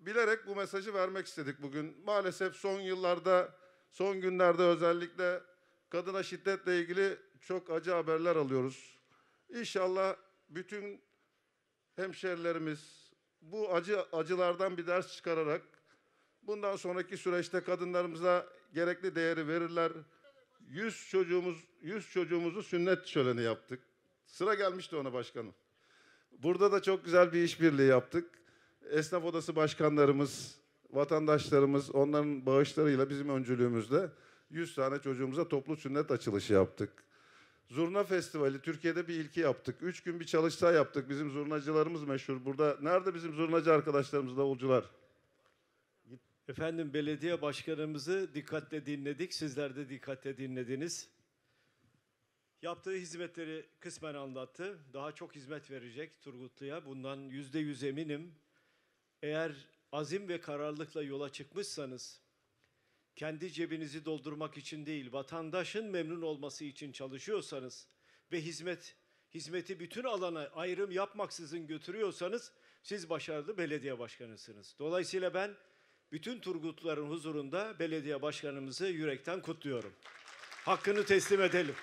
bilerek bu mesajı vermek istedik bugün. Maalesef son yıllarda, son günlerde özellikle kadına şiddetle ilgili çok acı haberler alıyoruz. İnşallah bütün hemşerilerimiz bu acı acılardan bir ders çıkararak bundan sonraki süreçte kadınlarımıza gerekli değeri verirler. 100 çocuğumuz 100 çocuğumuzu sünnet şöleni yaptık. Sıra gelmişti ona başkanım. Burada da çok güzel bir işbirliği yaptık esnaf odası başkanlarımız, vatandaşlarımız onların bağışlarıyla bizim öncülüğümüzde 100 tane çocuğumuza toplu sünnet açılışı yaptık. Zurna Festivali Türkiye'de bir ilki yaptık. Üç gün bir çalıştay yaptık. Bizim zurnacılarımız meşhur. Burada nerede bizim zurnacı arkadaşlarımız davulcular? Efendim belediye başkanımızı dikkatle dinledik. Sizler de dikkatle dinlediniz. Yaptığı hizmetleri kısmen anlattı. Daha çok hizmet verecek Turgutlu'ya. Bundan yüzde yüz eminim. Eğer azim ve kararlılıkla yola çıkmışsanız kendi cebinizi doldurmak için değil, vatandaşın memnun olması için çalışıyorsanız ve hizmet hizmeti bütün alana ayrım yapmaksızın götürüyorsanız siz başarılı belediye başkanısınız. Dolayısıyla ben bütün Turgutların huzurunda belediye başkanımızı yürekten kutluyorum. Hakkını teslim edelim.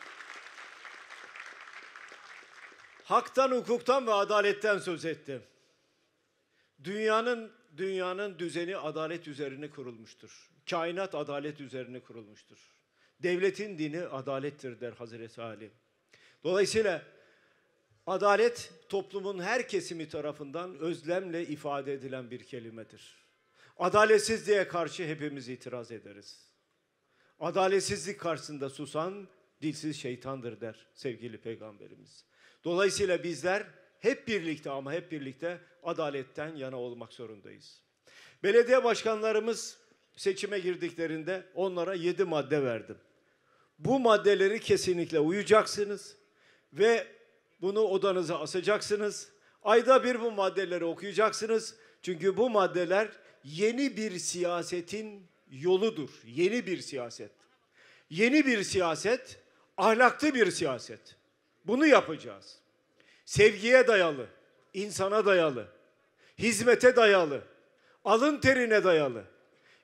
Haktan, hukuktan ve adaletten söz ettim. Dünyanın dünyanın düzeni adalet üzerine kurulmuştur. Kainat adalet üzerine kurulmuştur. Devletin dini adalettir der Hazreti Ali. Dolayısıyla adalet toplumun her kesimi tarafından özlemle ifade edilen bir kelimedir. Adaletsizliğe karşı hepimiz itiraz ederiz. Adaletsizlik karşısında susan dilsiz şeytandır der sevgili peygamberimiz. Dolayısıyla bizler hep birlikte ama hep birlikte adaletten yana olmak zorundayız. Belediye başkanlarımız seçime girdiklerinde onlara yedi madde verdim. Bu maddeleri kesinlikle uyacaksınız ve bunu odanıza asacaksınız. Ayda bir bu maddeleri okuyacaksınız. Çünkü bu maddeler yeni bir siyasetin yoludur. Yeni bir siyaset. Yeni bir siyaset, ahlaklı bir siyaset. Bunu yapacağız sevgiye dayalı, insana dayalı, hizmete dayalı, alın terine dayalı,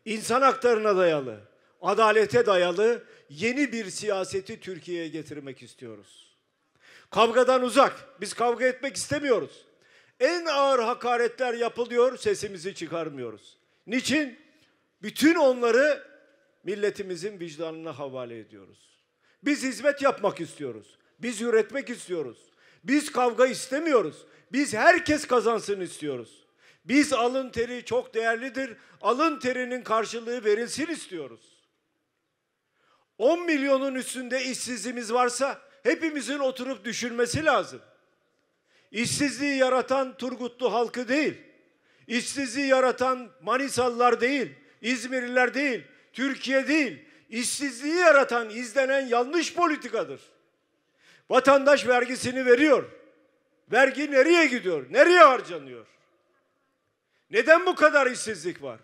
insan haklarına dayalı, adalete dayalı yeni bir siyaseti Türkiye'ye getirmek istiyoruz. Kavgadan uzak, biz kavga etmek istemiyoruz. En ağır hakaretler yapılıyor, sesimizi çıkarmıyoruz. Niçin? Bütün onları milletimizin vicdanına havale ediyoruz. Biz hizmet yapmak istiyoruz. Biz üretmek istiyoruz. Biz kavga istemiyoruz. Biz herkes kazansın istiyoruz. Biz alın teri çok değerlidir. Alın terinin karşılığı verilsin istiyoruz. 10 milyonun üstünde işsizliğimiz varsa hepimizin oturup düşünmesi lazım. İşsizliği yaratan Turgutlu halkı değil. İşsizliği yaratan Manisalılar değil, İzmirliler değil, Türkiye değil. İşsizliği yaratan izlenen yanlış politikadır. Vatandaş vergisini veriyor. Vergi nereye gidiyor? Nereye harcanıyor? Neden bu kadar işsizlik var?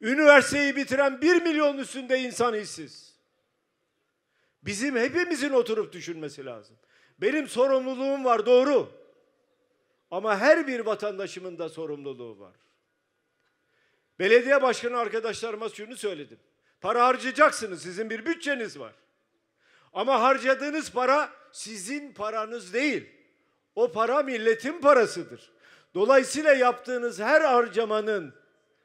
Üniversiteyi bitiren bir milyon üstünde insan işsiz. Bizim hepimizin oturup düşünmesi lazım. Benim sorumluluğum var doğru. Ama her bir vatandaşımın da sorumluluğu var. Belediye başkanı arkadaşlarıma şunu söyledim. Para harcayacaksınız, sizin bir bütçeniz var. Ama harcadığınız para sizin paranız değil. O para milletin parasıdır. Dolayısıyla yaptığınız her harcamanın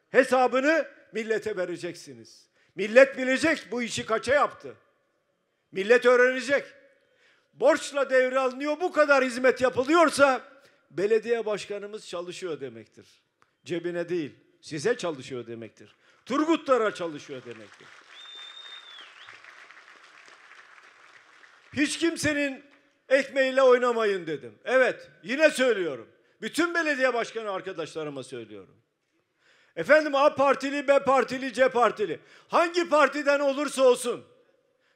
hesabını millete vereceksiniz. Millet bilecek bu işi kaça yaptı. Millet öğrenecek. Borçla devralınıyor bu kadar hizmet yapılıyorsa belediye başkanımız çalışıyor demektir. Cebine değil size çalışıyor demektir. Turgutlara çalışıyor demektir. Hiç kimsenin ekmeğiyle oynamayın dedim. Evet, yine söylüyorum. Bütün belediye başkanı arkadaşlarıma söylüyorum. Efendim A partili, B partili, C partili. Hangi partiden olursa olsun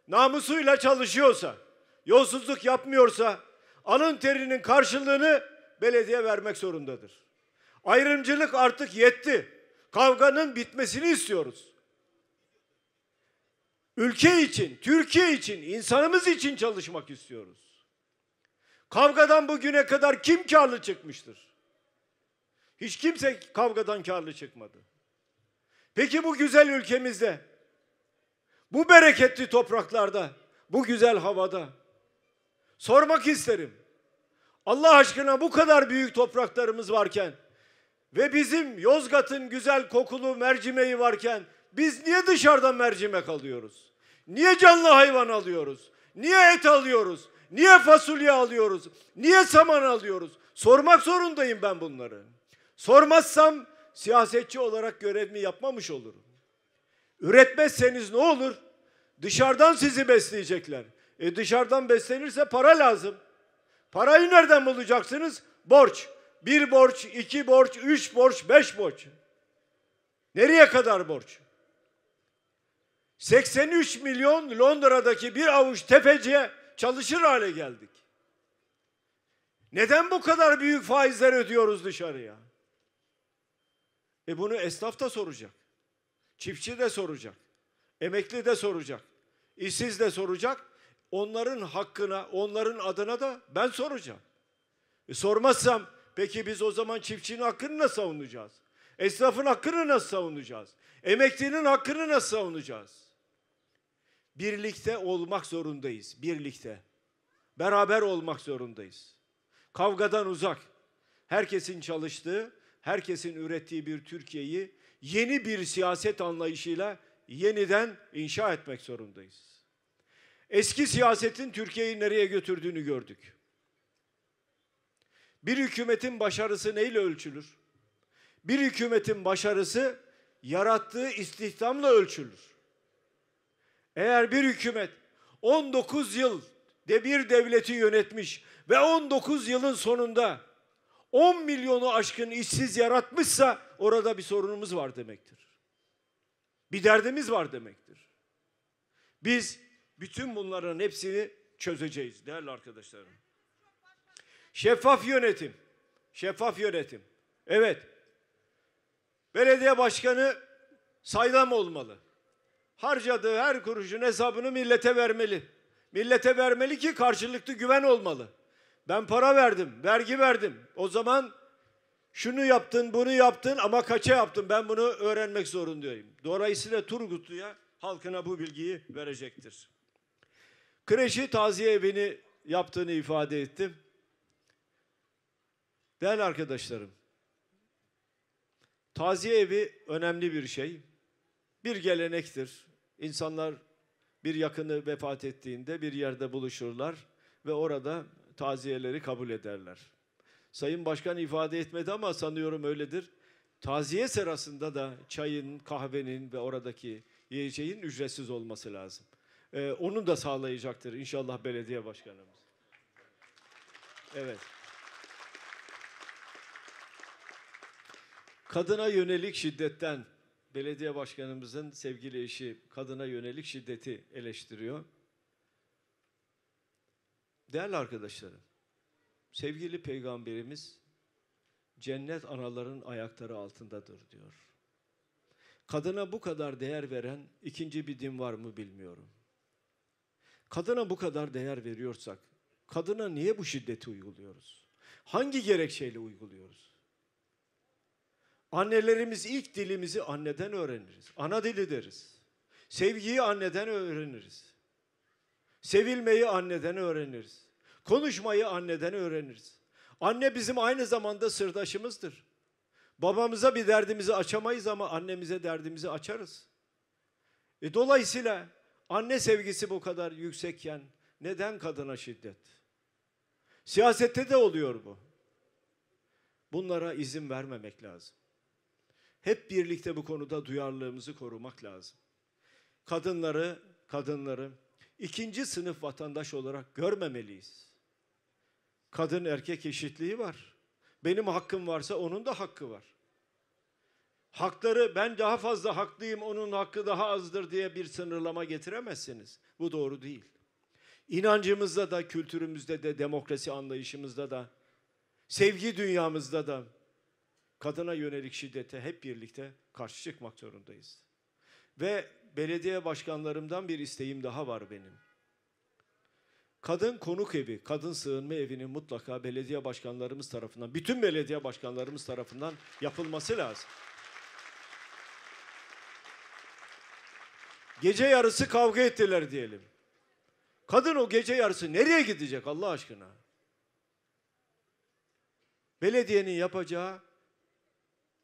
namusuyla çalışıyorsa, yolsuzluk yapmıyorsa alın terinin karşılığını belediye vermek zorundadır. Ayrımcılık artık yetti. Kavganın bitmesini istiyoruz. Ülke için, Türkiye için, insanımız için çalışmak istiyoruz. Kavgadan bugüne kadar kim karlı çıkmıştır? Hiç kimse kavgadan karlı çıkmadı. Peki bu güzel ülkemizde, bu bereketli topraklarda, bu güzel havada sormak isterim. Allah aşkına bu kadar büyük topraklarımız varken ve bizim Yozgat'ın güzel kokulu mercimeği varken biz niye dışarıdan mercimek alıyoruz? Niye canlı hayvan alıyoruz? Niye et alıyoruz? Niye fasulye alıyoruz? Niye saman alıyoruz? Sormak zorundayım ben bunları. Sormazsam siyasetçi olarak görevimi yapmamış olurum. Üretmezseniz ne olur? Dışarıdan sizi besleyecekler. E dışarıdan beslenirse para lazım. Parayı nereden bulacaksınız? Borç. Bir borç, iki borç, üç borç, beş borç. Nereye kadar borç? 83 milyon Londra'daki bir avuç tefeciye çalışır hale geldik. Neden bu kadar büyük faizler ödüyoruz dışarıya? E bunu esnaf da soracak. Çiftçi de soracak. Emekli de soracak. işsiz de soracak. Onların hakkına, onların adına da ben soracağım. E sormazsam peki biz o zaman çiftçinin hakkını nasıl savunacağız? Esnafın hakkını nasıl savunacağız? Emeklinin hakkını nasıl savunacağız? Birlikte olmak zorundayız, birlikte. Beraber olmak zorundayız. Kavgadan uzak, herkesin çalıştığı, herkesin ürettiği bir Türkiye'yi yeni bir siyaset anlayışıyla yeniden inşa etmek zorundayız. Eski siyasetin Türkiye'yi nereye götürdüğünü gördük. Bir hükümetin başarısı neyle ölçülür? Bir hükümetin başarısı yarattığı istihdamla ölçülür. Eğer bir hükümet 19 yıl de bir devleti yönetmiş ve 19 yılın sonunda 10 milyonu aşkın işsiz yaratmışsa orada bir sorunumuz var demektir. Bir derdimiz var demektir. Biz bütün bunların hepsini çözeceğiz değerli arkadaşlarım. Şeffaf yönetim. Şeffaf yönetim. Evet. Belediye başkanı saydam olmalı harcadığı her kuruşun hesabını millete vermeli. Millete vermeli ki karşılıklı güven olmalı. Ben para verdim, vergi verdim. O zaman şunu yaptın, bunu yaptın ama kaça yaptın? Ben bunu öğrenmek zorundayım. Dolayısıyla Turgutlu'ya halkına bu bilgiyi verecektir. Kreşi taziye evini yaptığını ifade ettim. Değerli arkadaşlarım, taziye evi önemli bir şey. Bir gelenektir. İnsanlar bir yakını vefat ettiğinde bir yerde buluşurlar ve orada taziyeleri kabul ederler. Sayın Başkan ifade etmedi ama sanıyorum öyledir. Taziye sırasında da çayın, kahvenin ve oradaki yiyeceğin ücretsiz olması lazım. Ee, onu da sağlayacaktır inşallah belediye başkanımız. Evet. Kadına yönelik şiddetten belediye başkanımızın sevgili eşi kadına yönelik şiddeti eleştiriyor. Değerli arkadaşlarım, sevgili peygamberimiz cennet anaların ayakları altındadır diyor. Kadına bu kadar değer veren ikinci bir din var mı bilmiyorum. Kadına bu kadar değer veriyorsak, kadına niye bu şiddeti uyguluyoruz? Hangi gerekçeyle uyguluyoruz? Annelerimiz ilk dilimizi anneden öğreniriz. Ana dili deriz. Sevgiyi anneden öğreniriz. Sevilmeyi anneden öğreniriz. Konuşmayı anneden öğreniriz. Anne bizim aynı zamanda sırdaşımızdır. Babamıza bir derdimizi açamayız ama annemize derdimizi açarız. E dolayısıyla anne sevgisi bu kadar yüksekken neden kadına şiddet? Siyasette de oluyor bu. Bunlara izin vermemek lazım. Hep birlikte bu konuda duyarlılığımızı korumak lazım. Kadınları, kadınları ikinci sınıf vatandaş olarak görmemeliyiz. Kadın erkek eşitliği var. Benim hakkım varsa onun da hakkı var. Hakları ben daha fazla haklıyım, onun hakkı daha azdır diye bir sınırlama getiremezsiniz. Bu doğru değil. İnancımızda da, kültürümüzde de, demokrasi anlayışımızda da, sevgi dünyamızda da kadına yönelik şiddete hep birlikte karşı çıkmak zorundayız. Ve belediye başkanlarımdan bir isteğim daha var benim. Kadın konuk evi, kadın sığınma evinin mutlaka belediye başkanlarımız tarafından, bütün belediye başkanlarımız tarafından yapılması lazım. Gece yarısı kavga ettiler diyelim. Kadın o gece yarısı nereye gidecek Allah aşkına? Belediyenin yapacağı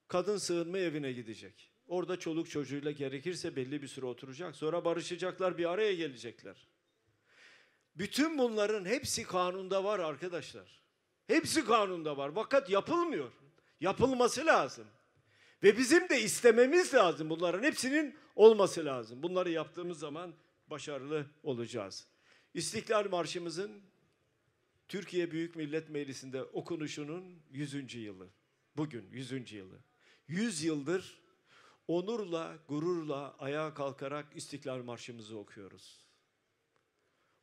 Kadın sığınma evine gidecek. Orada çoluk çocuğuyla gerekirse belli bir süre oturacak. Sonra barışacaklar, bir araya gelecekler. Bütün bunların hepsi kanunda var arkadaşlar. Hepsi kanunda var. Fakat yapılmıyor. Yapılması lazım. Ve bizim de istememiz lazım. Bunların hepsinin olması lazım. Bunları yaptığımız zaman başarılı olacağız. İstiklal Marşımızın Türkiye Büyük Millet Meclisi'nde okunuşunun 100. yılı. Bugün 100. yılı. 100 yıldır onurla, gururla ayağa kalkarak İstiklal Marşımızı okuyoruz.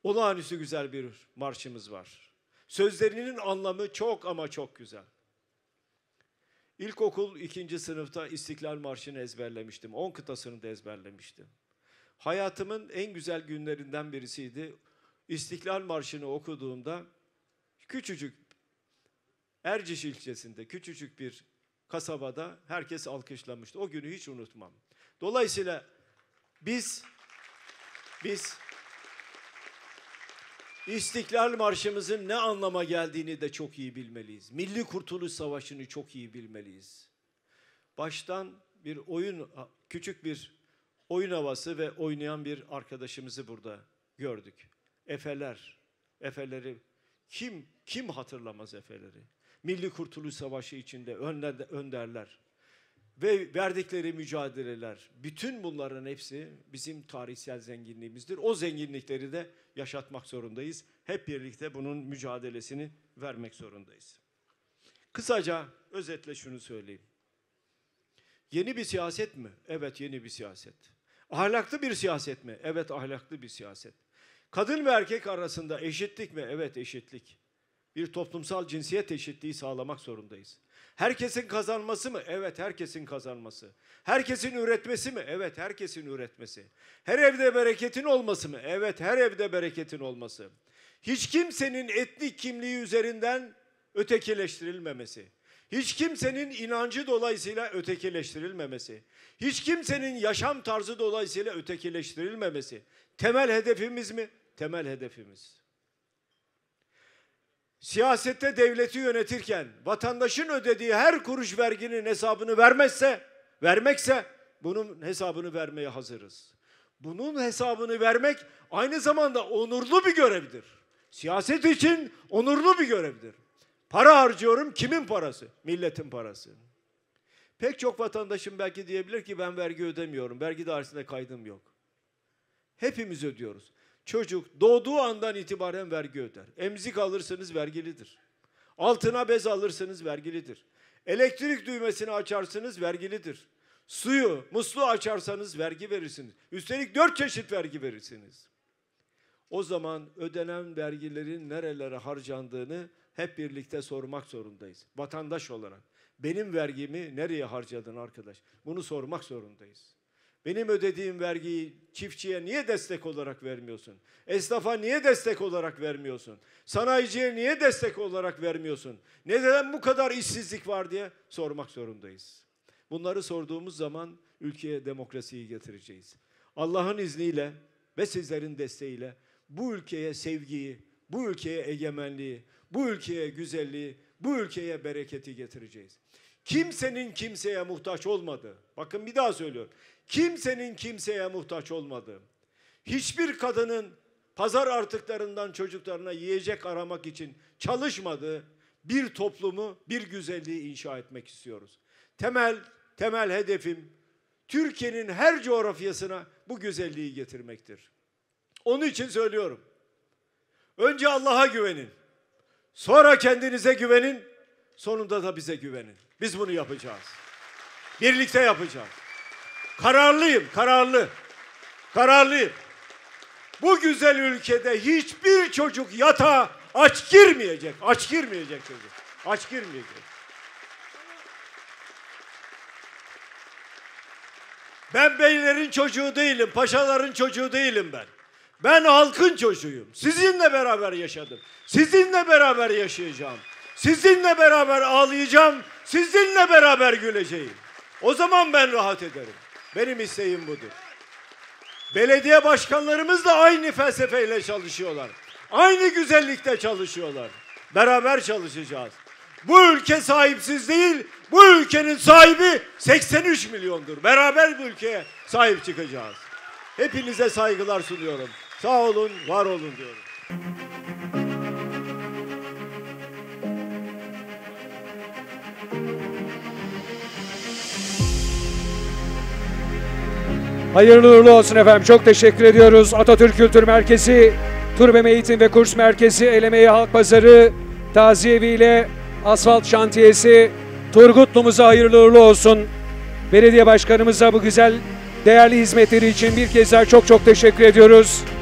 Olağanüstü güzel bir marşımız var. Sözlerinin anlamı çok ama çok güzel. İlkokul ikinci sınıfta İstiklal Marşı'nı ezberlemiştim. 10 kıtasını da ezberlemiştim. Hayatımın en güzel günlerinden birisiydi. İstiklal Marşı'nı okuduğumda küçücük Erciş ilçesinde küçücük bir kasabada herkes alkışlamıştı. O günü hiç unutmam. Dolayısıyla biz biz İstiklal Marşımızın ne anlama geldiğini de çok iyi bilmeliyiz. Milli Kurtuluş Savaşı'nı çok iyi bilmeliyiz. Baştan bir oyun, küçük bir oyun havası ve oynayan bir arkadaşımızı burada gördük. Efeler, Efeleri kim kim hatırlamaz Efeleri? Milli Kurtuluş Savaşı içinde önlerde, önderler ve verdikleri mücadeleler, bütün bunların hepsi bizim tarihsel zenginliğimizdir. O zenginlikleri de yaşatmak zorundayız. Hep birlikte bunun mücadelesini vermek zorundayız. Kısaca özetle şunu söyleyeyim. Yeni bir siyaset mi? Evet yeni bir siyaset. Ahlaklı bir siyaset mi? Evet ahlaklı bir siyaset. Kadın ve erkek arasında eşitlik mi? Evet eşitlik bir toplumsal cinsiyet eşitliği sağlamak zorundayız. Herkesin kazanması mı? Evet, herkesin kazanması. Herkesin üretmesi mi? Evet, herkesin üretmesi. Her evde bereketin olması mı? Evet, her evde bereketin olması. Hiç kimsenin etnik kimliği üzerinden ötekileştirilmemesi. Hiç kimsenin inancı dolayısıyla ötekileştirilmemesi, hiç kimsenin yaşam tarzı dolayısıyla ötekileştirilmemesi temel hedefimiz mi? Temel hedefimiz siyasette devleti yönetirken vatandaşın ödediği her kuruş verginin hesabını vermezse, vermekse bunun hesabını vermeye hazırız. Bunun hesabını vermek aynı zamanda onurlu bir görevdir. Siyaset için onurlu bir görevdir. Para harcıyorum kimin parası? Milletin parası. Pek çok vatandaşım belki diyebilir ki ben vergi ödemiyorum. Vergi dairesinde kaydım yok. Hepimiz ödüyoruz çocuk doğduğu andan itibaren vergi öder. Emzik alırsanız vergilidir. Altına bez alırsanız vergilidir. Elektrik düğmesini açarsınız vergilidir. Suyu, musluğu açarsanız vergi verirsiniz. Üstelik dört çeşit vergi verirsiniz. O zaman ödenen vergilerin nerelere harcandığını hep birlikte sormak zorundayız. Vatandaş olarak. Benim vergimi nereye harcadın arkadaş? Bunu sormak zorundayız. Benim ödediğim vergiyi çiftçiye niye destek olarak vermiyorsun? Esnafa niye destek olarak vermiyorsun? Sanayiciye niye destek olarak vermiyorsun? Neden bu kadar işsizlik var diye sormak zorundayız. Bunları sorduğumuz zaman ülkeye demokrasiyi getireceğiz. Allah'ın izniyle ve sizlerin desteğiyle bu ülkeye sevgiyi, bu ülkeye egemenliği, bu ülkeye güzelliği, bu ülkeye bereketi getireceğiz. Kimsenin kimseye muhtaç olmadığı, bakın bir daha söylüyorum kimsenin kimseye muhtaç olmadığı, hiçbir kadının pazar artıklarından çocuklarına yiyecek aramak için çalışmadığı bir toplumu, bir güzelliği inşa etmek istiyoruz. Temel, temel hedefim Türkiye'nin her coğrafyasına bu güzelliği getirmektir. Onun için söylüyorum. Önce Allah'a güvenin. Sonra kendinize güvenin. Sonunda da bize güvenin. Biz bunu yapacağız. Birlikte yapacağız. Kararlıyım, kararlı. Kararlıyım. Bu güzel ülkede hiçbir çocuk yatağa aç girmeyecek. Aç girmeyecek çocuk. Aç girmeyecek. Ben beylerin çocuğu değilim, paşaların çocuğu değilim ben. Ben halkın çocuğuyum. Sizinle beraber yaşadım. Sizinle beraber yaşayacağım. Sizinle beraber ağlayacağım. Sizinle beraber güleceğim. O zaman ben rahat ederim. Benim isteğim budur. Belediye başkanlarımız da aynı felsefeyle çalışıyorlar. Aynı güzellikte çalışıyorlar. Beraber çalışacağız. Bu ülke sahipsiz değil, bu ülkenin sahibi 83 milyondur. Beraber bu ülkeye sahip çıkacağız. Hepinize saygılar sunuyorum. Sağ olun, var olun diyorum. Hayırlı uğurlu olsun efendim. Çok teşekkür ediyoruz. Atatürk Kültür Merkezi, Turbeme Eğitim ve Kurs Merkezi, Elemeyi Halk Pazarı, Taziyevi ile Asfalt Şantiyesi, Turgutlu'muza hayırlı uğurlu olsun. Belediye Başkanımıza bu güzel değerli hizmetleri için bir kez daha çok çok teşekkür ediyoruz.